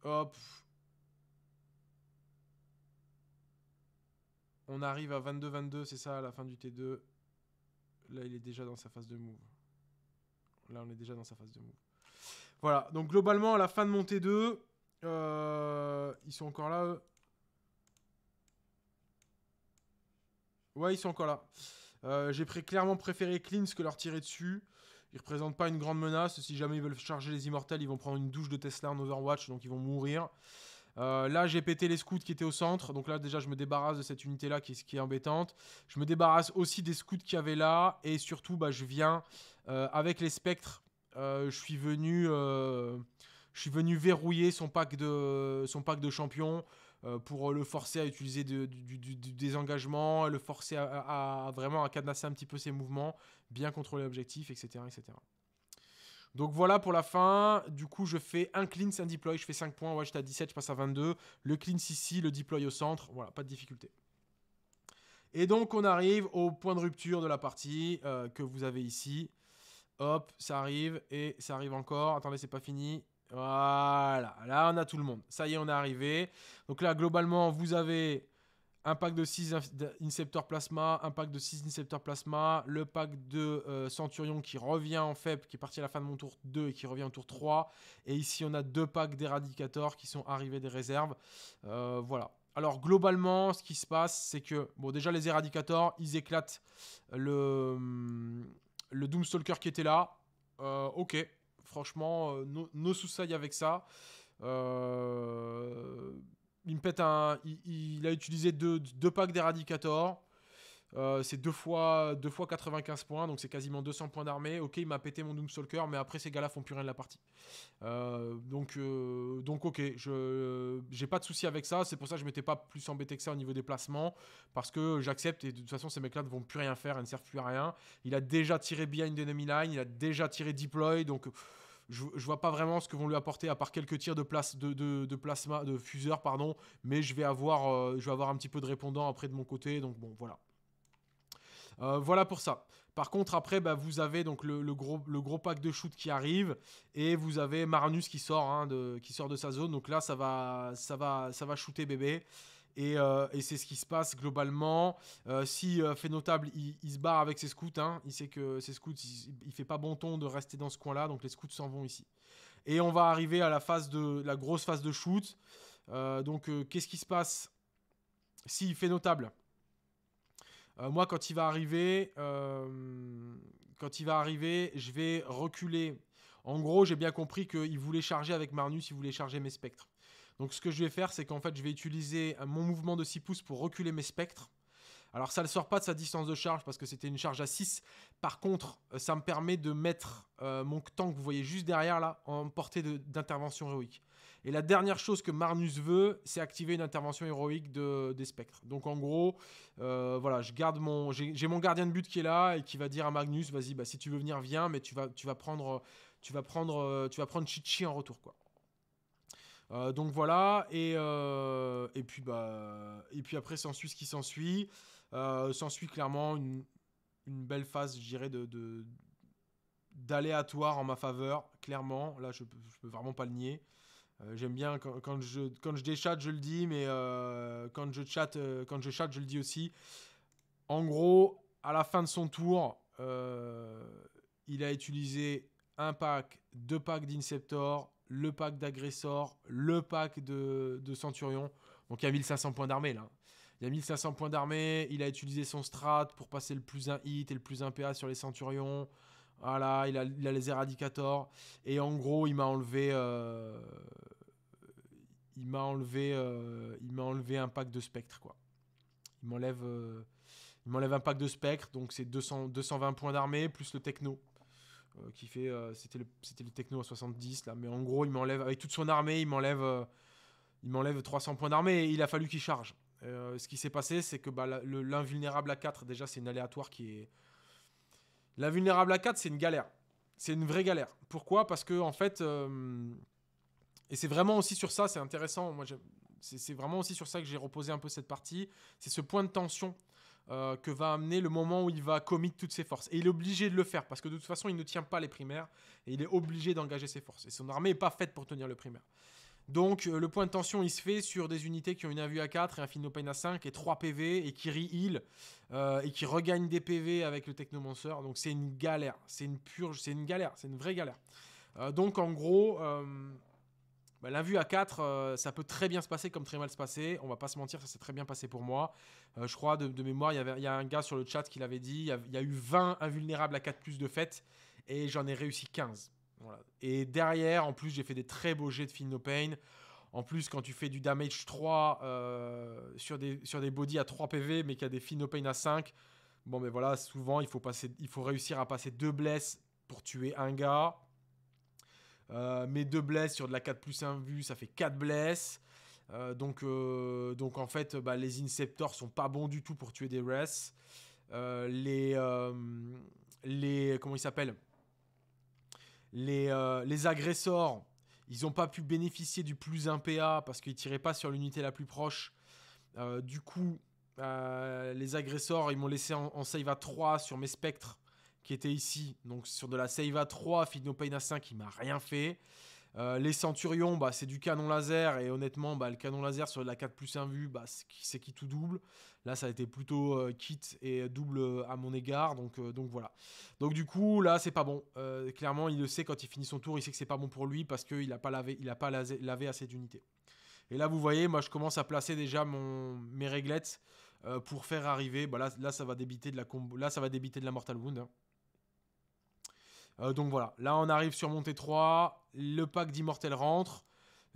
Hop, On arrive à 22-22, c'est ça, à la fin du T2. Là, il est déjà dans sa phase de move. Là, on est déjà dans sa phase de move. Voilà, donc globalement, à la fin de mon T2, euh, ils sont encore là, eux. Ouais, ils sont encore là. Euh, j'ai clairement préféré Cleans que leur tirer dessus. Ils représentent pas une grande menace. Si jamais ils veulent charger les immortels, ils vont prendre une douche de Tesla en Overwatch, donc ils vont mourir. Euh, là, j'ai pété les scouts qui étaient au centre. Donc là, déjà, je me débarrasse de cette unité-là qui, qui, est embêtante. Je me débarrasse aussi des scouts qu'il y avait là. Et surtout, bah, je viens euh, avec les spectres. Euh, je suis venu... je suis venu verrouiller son pack de, son pack de champions pour le forcer à utiliser du, désengagement, le forcer à, vraiment à cadenasser un petit peu ses mouvements, bien contrôler l'objectif, etc., etc. Donc voilà pour la fin. Du coup, je fais un cleanse, un deploy. Je fais 5 points. Ouais, j'étais à 17, je passe à 22. Le cleanse ici, le deploy au centre. Voilà, pas de difficulté. Et donc, on arrive au point de rupture de la partie euh, que vous avez ici. Hop, ça arrive et ça arrive encore. Attendez, c'est pas fini. Voilà, là on a tout le monde. Ça y est, on est arrivé. Donc là, globalement, vous avez un pack de 6 Inceptor Plasma, un pack de 6 Inceptor Plasma, le pack de euh, Centurion qui revient en faible, qui est parti à la fin de mon tour 2 et qui revient au tour 3. Et ici, on a deux packs d'éradicateurs qui sont arrivés des réserves. Euh, voilà. Alors, globalement, ce qui se passe, c'est que, bon, déjà, les éradicateurs, ils éclatent le, hum, le Doomstalker qui était là. Euh, ok, franchement, nos sous avec ça il pète un. Il, a utilisé deux, packs d'Eradicator. Euh, c'est deux fois, deux fois 95 points, donc c'est quasiment 200 points d'armée. Ok, il m'a pété mon Doomstalker, mais après ces gars-là font plus rien de la partie. Euh, donc, euh, donc ok, je j'ai pas de souci avec ça. C'est pour ça que je m'étais pas plus embêté que ça au niveau des placements, parce que j'accepte et de toute façon ces mecs-là ne vont plus rien faire, ils ne servent plus à rien. Il a déjà tiré behind enemy line, il a déjà tiré deploy, donc je, je, vois pas vraiment ce que vont lui apporter à part quelques tirs de, place, plasma, de fuseur, pardon. Mais je vais avoir, euh, je vais avoir un petit peu de répondant après de mon côté. Donc bon, voilà. Euh, voilà pour ça. Par contre, après, bah, vous avez donc le, gros, le gros pack de shoot qui arrive et vous avez Marnus qui sort, hein, de, qui sort de sa zone. Donc là, ça va, ça va, ça va shooter bébé. Euh, et, c'est ce qui se passe globalement. s'il euh, si euh, fait notable, il, se barre avec ses scouts. Hein, il sait que ses scouts, il, ne fait pas bon ton de rester dans ce coin-là. Donc les scouts s'en vont ici. Et on va arriver à la phase de la grosse phase de shoot. donc qu'est-ce qui se passe s'il fait notable. moi, quand il va arriver, quand il va arriver, je vais reculer. En gros, j'ai bien compris qu'il voulait charger avec Marnus, il voulait charger mes spectres. Donc ce que je vais faire, c'est qu'en fait, je vais utiliser euh, mon mouvement de 6 pouces pour reculer mes spectres. Alors ça ne sort pas de sa distance de charge parce que c'était une charge à 6. Par contre, euh, ça me permet de mettre euh, mon tank, vous voyez juste derrière là, en portée d'intervention héroïque. Et la dernière chose que Marnus veut, c'est activer une intervention héroïque des spectres. Donc en gros, voilà, je garde mon, j'ai mon gardien de but qui est là et qui va dire à Magnus, vas-y, bah, si tu veux venir, viens, mais tu vas, tu vas prendre, tu vas prendre, tu vas prendre Chichi en retour quoi. Euh, donc voilà, euh, et, puis, bah, et puis après s'ensuit ce qui s'ensuit. Euh, s'ensuit clairement une, belle phase, je dirais, de, d'aléatoire en ma faveur, clairement. Là, je, peux vraiment pas le nier. Euh, j'aime bien quand, je, quand je déchatte, je le dis, mais quand, je chatte, quand je chatte, je le dis aussi. En gros, à la fin de son tour, il a utilisé un pack, deux packs d'Inceptor, le pack d'agressors, le pack de, centurions centurion. Donc il y a 1500 points d'armée là. Il y a 1500 points d'armée, il a utilisé son strat pour passer le plus 1 hit et le plus 1 PA sur les centurions. Voilà, il a, les éradicators. Et en gros, il m'a enlevé... Euh, il m'a enlevé, euh, il m'a enlevé un pack de spectre, quoi. Il m'enlève, euh, il m'enlève un pack de spectre, donc c'est 220 points d'armée plus le techno. Euh, qui fait. Euh, c'était, le, c'était techno à 70, là. Mais en gros, il m'enlève. Avec toute son armée, il m'enlève. Euh, il m'enlève 300 points d'armée et il a fallu qu'il charge. ce qui s'est passé, c'est que bah, l'invulnérable à 4, déjà, c'est une aléatoire qui est. L'invulnérable à 4, c'est une galère. C'est une vraie galère. Pourquoi Parce que, en fait. Et c'est vraiment aussi sur ça, c'est intéressant. Moi, C'est, c'est vraiment aussi sur ça que j'ai reposé un peu cette partie. C'est ce point de tension. Euh, que va amener le moment où il va commit toutes ses forces. Et il est obligé de le faire parce que de toute façon, il ne tient pas les primaires et il est obligé d'engager ses forces. Et son armée n'est pas faite pour tenir le primaire. Donc euh, le point de tension il se fait sur des unités qui ont une AVU à 4 et un pain à 5 et 3 PV et qui re-heal euh, et qui regagnent des PV avec le Technomancer. Donc c'est une galère, c'est une purge, c'est une galère, c'est une vraie galère. donc en gros, L'invue bah, la vue à 4, euh, ça peut très bien se passer comme très mal se passer. On va pas se mentir, ça s'est très bien passé pour moi. Euh, je crois, de, mémoire, il y, y, a un gars sur le chat qui l'avait dit il y, a eu 20 invulnérables à 4 plus de fait, et j'en ai réussi 15. Et derrière, en plus, j'ai fait des très beaux jets de Feel No Pain. En plus, quand tu fais du damage 3 euh, sur, des, sur des bodies à 3 PV, mais qu'il y a des Feel No Pain à 5, bon, mais voilà, souvent, il faut, passer, il faut réussir à passer deux blesses pour tuer un gars euh, mes deux blesses sur de la 4 plus 1 vue, ça fait 4 blesses. Euh, donc, euh, donc en fait, bah, les Inceptors sont pas bons du tout pour tuer des Euh, les, les. Comment ils s'appellent les, les, agresseurs, ils n'ont pas pu bénéficier du plus 1 PA parce qu'ils tiraient pas sur l'unité la plus proche. du coup, les agresseurs, ils m'ont laissé en, en, save à 3 sur mes spectres qui était ici, donc sur de la save à 3, Fino Pain à 5, il m'a rien fait. Euh, les Centurions, bah, c'est du canon laser, et honnêtement, bah, le canon laser sur la 4 plus 1 vue, bah, c'est qui tout double. Là, ça a été plutôt euh, kit et double euh, à mon égard, donc, donc voilà. Donc du coup, là, c'est pas bon. clairement, il le sait, quand il finit son tour, il sait que c'est pas bon pour lui, parce qu'il n'a pas, lavé, il a pas lavé, assez d'unités. Et là, vous voyez, moi, je commence à placer déjà mon, mes réglettes pour faire arriver... Bah, là, ça va débiter de la combo, là, ça va débiter de la Mortal Wound, hein. Euh, donc voilà, là on arrive sur montée 3, le pack d'immortel rentre.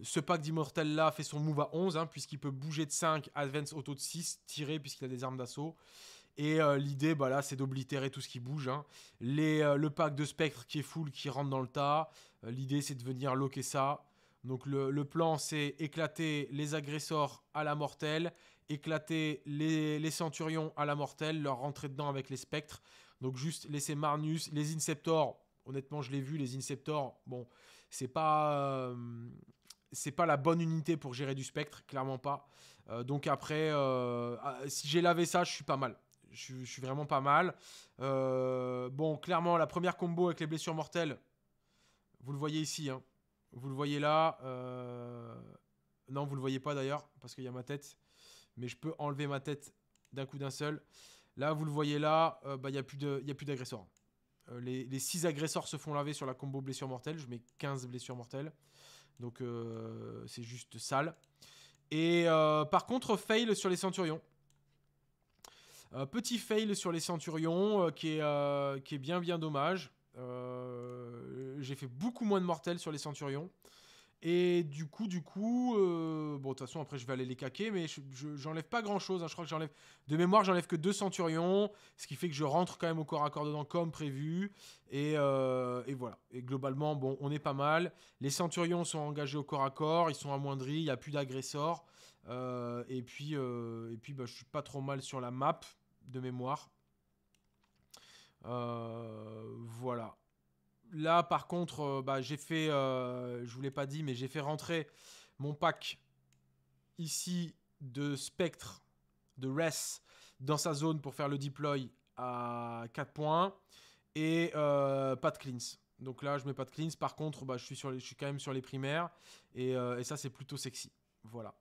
Ce pack d'immortel là fait son move à 11, hein, puisqu'il peut bouger de 5, advance auto de 6, tirer puisqu'il a des armes d'assaut. Et euh, l'idée, bah là, c'est d'oblitérer tout ce qui bouge. Hein. Les, euh, le pack de spectre qui est full, qui rentre dans le tas. l'idée, c'est de venir loquer ça. Donc le, plan, c'est éclater les agresseurs à la mortelle, éclater les, les, centurions à la mortelle, leur rentrer dedans avec les spectres. Donc juste laisser Marnus, les Inceptors, honnêtement, je l'ai vu, les Inceptors, bon, c'est pas. Euh, c'est pas la bonne unité pour gérer du spectre, clairement pas. Euh, donc après, euh, ah, si j'ai lavé ça, je suis pas mal. Je, suis vraiment pas mal. bon, clairement, la première combo avec les blessures mortelles, vous le voyez ici. Hein. Vous le voyez là. Non, vous le voyez pas d'ailleurs, parce qu'il y a ma tête. Mais je peux enlever ma tête d'un coup d'un seul. Là, vous le voyez là, bah, il n'y a plus d'agresseur. Euh, les, 6 six agresseurs se font laver sur la combo blessure mortelle. Je mets 15 blessures mortelles. Donc euh, c'est juste sale. Et euh, par contre, fail sur les centurions. petit fail sur les centurions qui est, qui, est, bien bien dommage. J'ai fait beaucoup moins de mortels sur les centurions. Et du coup, du coup, euh, bon, de toute façon, après, je vais aller les caquer, mais j'enlève pas grand chose. Hein. Je crois que j'enlève, de mémoire, j'enlève que deux centurions, ce qui fait que je rentre quand même au corps à corps dedans comme prévu. Et, euh, voilà. Et globalement, bon, on est pas mal. Les centurions sont engagés au corps à corps, ils sont amoindris, il n'y a plus d'agresseurs. Euh, et puis, et puis bah, je suis pas trop mal sur la map, de mémoire. voilà. Là, par contre, euh, bah, j'ai fait, euh, je vous l'ai pas dit, mais j'ai fait rentrer mon pack ici de Spectre, de Res, dans sa zone pour faire le deploy à 4 points et euh, pas de cleans. Donc là, je mets pas de cleans, Par contre, bah, je, suis sur les, je quand même sur les primaires et ça, c'est plutôt sexy. Voilà.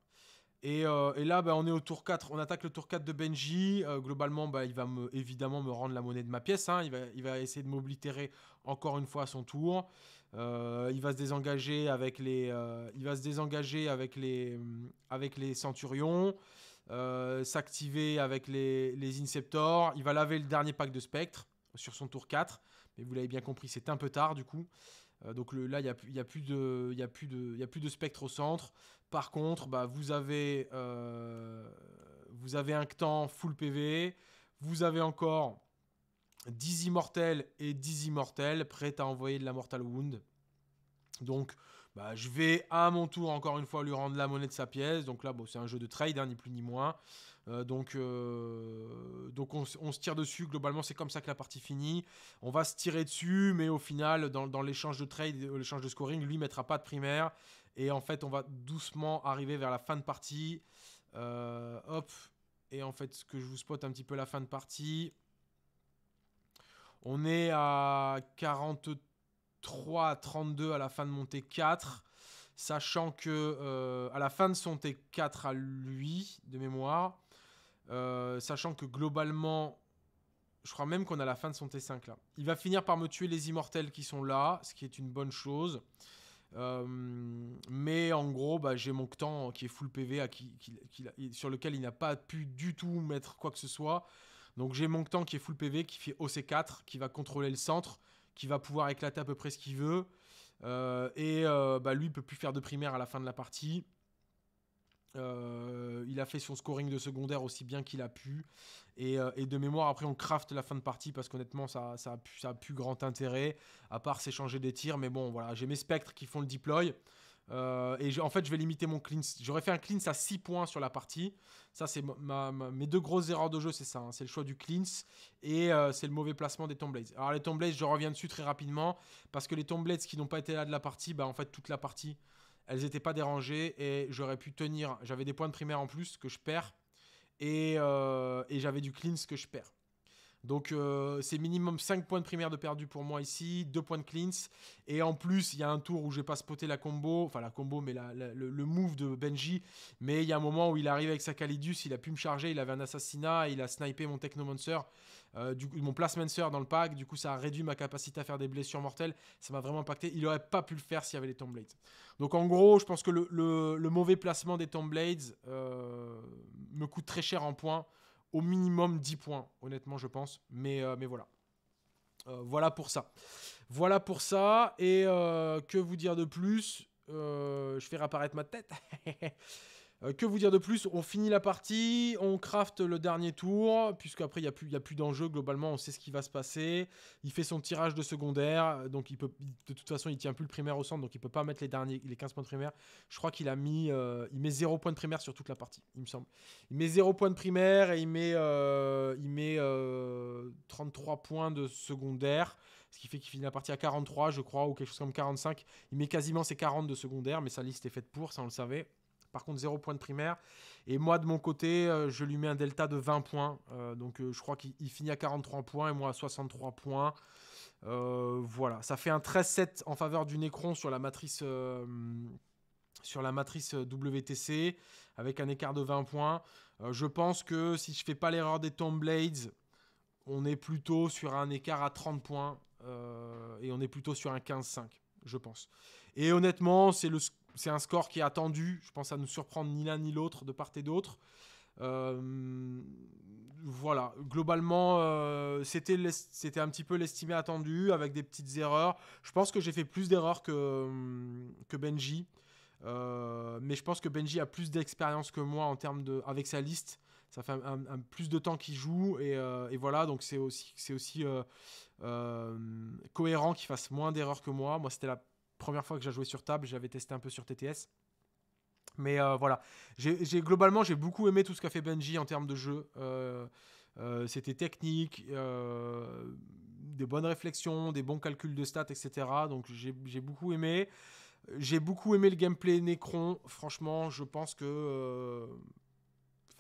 Euh, et, là, ben, on est au tour 4. On attaque le tour 4 de Benji. Euh, globalement, ben, il va évidemment me rendre la monnaie de ma pièce. Hein. Il, va, essayer de m'oblitérer encore une fois à son tour. Euh, il va se désengager avec les, il va se désengager avec les, mm, avec les centurions. S'activer avec les, les inceptors. Il va laver le dernier pack de spectre sur son tour 4. Mais vous l'avez bien compris, c'est un peu tard du coup. Euh, donc là, il n'y a, plus de, spectre au centre. Par contre, bah, euh, vous, avez, un temps full PV. Vous avez encore 10 immortels et 10 immortels prêts à envoyer de la Mortal Wound. Donc, bah, je vais à mon tour encore une fois lui rendre la monnaie de sa pièce. Donc là, c'est un jeu de trade, hein, ni plus ni moins. Euh, donc, euh, donc on, se tire dessus. Globalement, c'est comme ça que la partie finit. On va se tirer dessus, mais au final, dans, l'échange de trade, euh, l'échange de scoring, lui mettra pas de primaire. Et en fait, on va doucement arriver vers la fin de partie. hop. Et en fait, ce que je vous spot un petit peu la fin de partie. On est à 43 32 à la fin de mon T4 sachant que à la fin de son T4 à lui, de mémoire, euh, sachant que globalement, je crois même qu'on a la fin de son T5 là. Il va finir par me tuer les immortels qui sont là, ce qui est une bonne chose. Euh, mais en gros, bah, j'ai mon C'tan qui est full PV sur lequel il n'a pas pu du tout mettre quoi que ce soit. Donc j'ai mon C'tan qui est full PV, qui fait OC4, qui va contrôler le centre, qui va pouvoir éclater à peu près ce qu'il veut. Euh, et bah, lui, il peut plus faire de primaire à la fin de la partie. Euh, il a fait son scoring de secondaire aussi bien qu'il a pu. Euh, et, de mémoire, après, on craft la fin de partie parce qu'honnêtement, ça, ça, a ça a pu grand intérêt, à part s'échanger des tirs. Mais bon, voilà, j'ai mes spectres qui font le deploy. Euh, et en fait, je vais limiter mon cleanse. J'aurais fait un cleanse à 6 points sur la partie. Ça, c'est mes deux grosses erreurs de jeu, c'est ça. Hein. C'est le choix du cleans et c'est le mauvais placement des Tomblades. Alors, les Tomblades, je reviens dessus très rapidement parce que les Tomblades qui n'ont pas été là de la partie, bah, en fait, toute la partie, elles n'étaient pas dérangées et j'aurais pu tenir. J'avais des points de primaire en plus que je perds et, euh, j'avais du ce que je perds. Donc euh, c'est minimum 5 points de primaire de perdu pour moi ici, 2 points de cleans Et en plus, il y a un tour où j'ai pas spoté la combo, enfin la combo, mais le, move de Benji. Mais il y a un moment où il arrive avec sa Calidus, il a pu me charger, il avait un assassinat, il a snipé mon Technomancer, euh, mon Plasmancer dans le pack. Du coup, ça a réduit ma capacité à faire des blessures mortelles. Ça m'a vraiment impacté. Il n'aurait pas pu le faire s'il y avait les Tomblades. Donc en gros, je pense que le, mauvais placement des Tomblades euh, me coûte très cher en points au minimum 10 points, honnêtement, je pense. Mais, euh, mais voilà. Euh, voilà pour ça. Voilà pour ça. Et euh, que vous dire de plus Je fais réapparaître ma tête. Euh, que vous dire de plus On finit la partie, on craft le dernier tour, puisqu'après il n'y a plus, y plus d'enjeu, globalement on sait ce qui va se passer. Il fait son tirage de secondaire, donc il peut, de toute façon il tient plus le primaire au centre, donc il peut pas mettre les, derniers, les 15 points de primaire. Je crois qu'il a mis, euh, il met 0 points de primaire sur toute la partie, il me semble. Il met 0 points de primaire et il met, euh, il met 33 points de secondaire ce qui fait qu'il finit la partie à 43, je crois, ou quelque chose comme 45. Il met quasiment ses 40 de secondaire, mais sa liste est faite pour, ça on le savait. Par contre, 0 points de primaire. Et moi, de mon côté, euh, je lui mets un delta de 20 points. Euh, donc, euh, je crois qu'il finit à 43 points et moi à 63 points. voilà, ça fait un 13-7 en faveur du Necron sur la matrice sur la matrice WTC avec un écart de 20 points. je pense que si je fais pas l'erreur des Tomb Blades, on est plutôt sur un écart à 30 points et on est plutôt sur un 15-5, je pense. Et honnêtement, c'est le, c'est un score qui est attendu. Je pense à ne surprendre ni l'un ni l'autre de part et d'autre. Euh, voilà, globalement, euh, c'était un petit peu l'estimé attendu avec des petites erreurs. Je pense que j'ai fait plus d'erreurs que, hum, que Benji. Euh, mais je pense que Benji a plus d'expérience que moi en termes de, avec sa liste. Ça fait plus de temps qu'il joue et, voilà, donc c'est aussi, aussi cohérent qu'il fasse moins d'erreurs que moi. Moi, c'était la première fois que j'ai joué sur table, j'avais testé un peu sur TTS. Mais euh, voilà, j'ai globalement j'ai beaucoup aimé tout ce qu'a fait Benji en termes de jeu. Euh, euh, c'était technique, des bonnes réflexions, des bons calculs de stats, etc. Donc j'ai beaucoup aimé. J'ai beaucoup aimé le gameplay Necron. Franchement, je pense que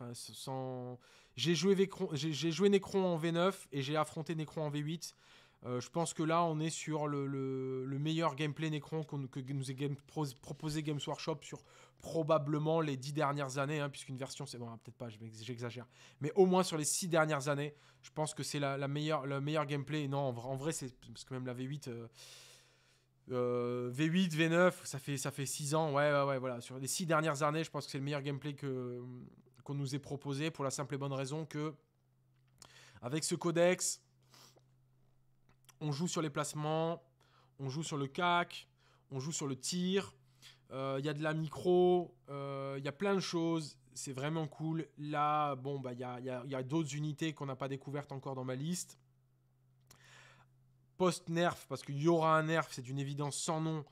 Enfin, J'ai joué, joué, Necron en V9 et j'ai affronté Necron en V8. Euh, je pense que là, on est sur le, meilleur gameplay Necron qu'on que nous ait proposé Games Workshop sur probablement les dix dernières années, hein, puisqu'une version, c'est bon, hein, peut-être pas, j'exagère, mais au moins sur les six dernières années, je pense que c'est la, meilleure, le meilleur gameplay. non, en, vrai, c'est parce que même la V8. V8, V9, ça fait, ça fait 6 ans, ouais, ouais, ouais, voilà. Sur les 6 dernières années, je pense que c'est le meilleur gameplay qu'on nous ait proposé pour la simple et bonne raison que, avec ce codex, on joue sur les placements, on joue sur le CAC, on joue sur le tir. Euh, il y a de la micro, euh, il y a plein de choses, c'est vraiment cool. Là, bon, bah, il y a, d'autres unités qu'on n'a pas découvertes encore dans ma liste. Post-nerf, parce qu'il y aura un nerf, c'est une évidence sans nom.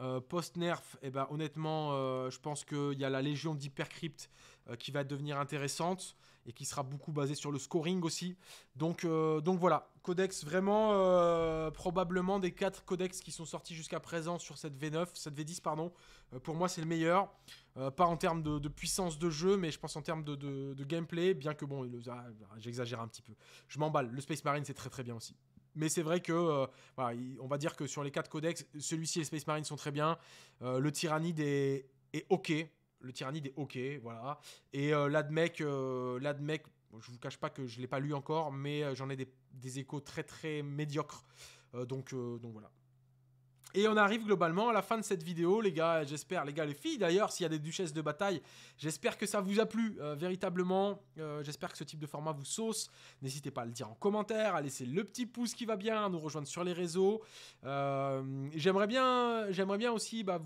Euh, post-nerf, eh ben, honnêtement, je pense qu'il y a la légion d'Hypercrypt qui va devenir intéressante et qui sera beaucoup basé sur le scoring aussi. Donc, euh, donc voilà, codex vraiment euh, probablement des quatre codex qui sont sortis jusqu'à présent sur cette V9, cette V10 pardon. Euh, pour moi, c'est le meilleur. pas en termes de, puissance de jeu, mais je pense en termes de, gameplay, bien que bon, ah, j'exagère un petit peu. Je m'emballe. Le Space Marine, c'est très très bien aussi. Mais c'est vrai que, on va dire que sur les quatre codex, celui-ci et le Space Marine sont très bien. le Tyrannide est, est ok. Le Tyrannide est ok, voilà. Et euh, l'Admec, euh, l'Admec, je vous cache pas que je l'ai pas lu encore, mais euh, j'en ai des, échos très très médiocres. Euh, donc, donc voilà. Et on arrive globalement à la fin de cette vidéo, les gars. J'espère, les gars, les filles d'ailleurs, s'il y a des duchesses de bataille, j'espère que ça vous a plu, véritablement. j'espère que ce type de format vous sauce. N'hésitez pas à le dire en commentaire, à laisser le petit pouce qui va bien, à nous rejoindre sur les réseaux. j'aimerais bien, j'aimerais bien aussi bah,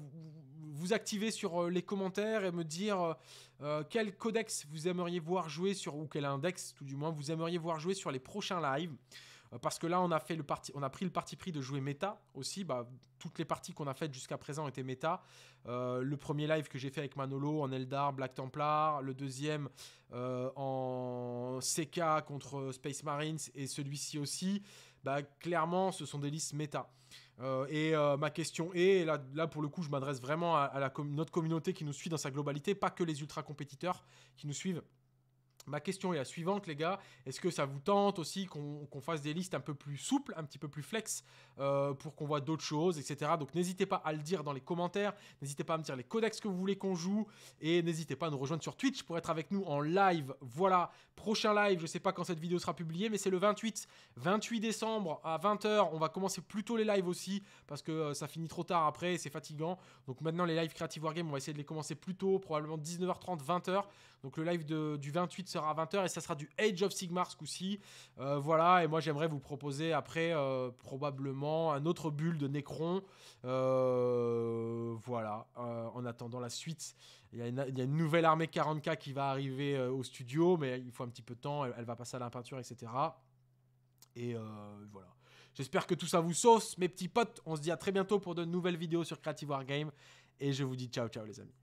vous activer sur euh, les commentaires et me dire euh, euh, quel codex vous aimeriez voir jouer sur ou quel index tout du moins vous aimeriez voir jouer sur les prochains lives parce que là on a fait le parti on a pris le parti pris de jouer méta aussi bah toutes les parties qu'on a faites jusqu'à présent étaient méta le premier live que j'ai fait avec Manolo en Eldar Black Templar le deuxième en CK contre Space Marines et celui-ci aussi bah, clairement ce sont des listes méta euh, et euh, ma question est, là, là pour le coup je m'adresse vraiment à, notre communauté qui nous suit dans sa globalité, pas que les ultra compétiteurs qui nous suivent Ma question est la suivante, les gars. Est-ce que ça vous tente aussi qu'on fasse des listes un peu plus souples, un petit peu plus flex, euh, pour qu'on voit d'autres choses, etc. Donc n'hésitez pas à le dire dans les commentaires. N'hésitez pas à me dire les codex que vous voulez qu'on joue. Et n'hésitez pas à nous rejoindre sur Twitch pour être avec nous en live. Voilà, prochain live, je ne sais pas quand cette vidéo sera publiée, mais c'est le 28. 28 décembre à 20h. On va commencer plus tôt les lives aussi, parce que euh, ça finit trop tard après, c'est fatigant. Donc maintenant, les lives Creative Wargame, on va essayer de les commencer plus tôt, probablement 19h30, 20h. Donc le live du 28, sera à 20h et ça sera du Age of Sigmar ce coup-ci. Euh, voilà, et moi j'aimerais vous proposer après euh, probablement un autre bulle de Necron. Euh, voilà, en attendant la suite. Il y, a une, nouvelle armée 40K qui va arriver au studio, mais il faut un petit peu de temps, elle, va passer à la peinture, etc. Et voilà. J'espère que tout ça vous sauce, mes petits potes. On se dit à très bientôt pour de nouvelles vidéos sur Creative Wargame. Et je vous dis ciao, ciao les amis.